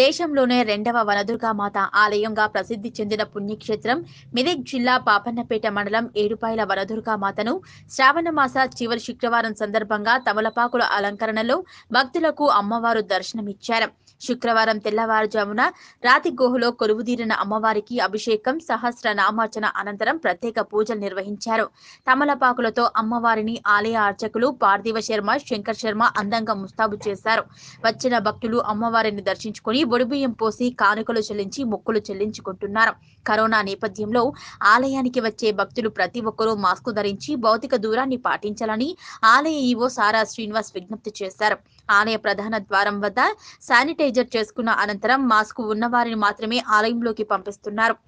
దేశంలోనే రెండవ వనదుర్గా మాత ఆలయంగా ప్రసిద్ధి చెందిన పుణ్యక్షేత్రం మెదక్ జిల్లా పాపన్నపేట మండలం ఏడుపాయల వనదుర్గా మాతను శ్రావణ మాస చివరి శుక్రవారం సందర్భంగా తమలపాకుల అలంకరణలో భక్తులకు అమ్మవారు దర్శనమిచ్చారు శుక్రవారం తెల్లవారుజామున రాతి గోహులో కొలువుదీరిన అమ్మవారికి అభిషేకం సహస్ర నామార్చన అనంతరం ప్రత్యేక పూజలు నిర్వహించారు తమలపాకులతో అమ్మవారిని ఆలయ అర్చకులు పార్థివ శర్మ శంకర్ శర్మ అందంగా ముస్తాబు చేశారు వచ్చిన భక్తులు అమ్మవారిని దర్శించుకుని బొడిబియ్యం పోసి కానుకలు చెల్లించి మొక్కులు చెల్లించుకుంటున్నారు కరోనా నేపథ్యంలో ఆలయానికి వచ్చే భక్తులు ప్రతి ఒక్కరూ మాస్కు ధరించి భౌతిక దూరాన్ని పాటించాలని ఆలయ ఈవో సారా శ్రీనివాస్ విజ్ఞప్తి చేశారు ఆలయ ప్రధాన ద్వారం వద్ద శానిటైజ్ శానిటైజర్ చేసుకున్న అనంతరం మాస్కు ఉన్న వారిని మాత్రమే ఆలయంలోకి పంపిస్తున్నారు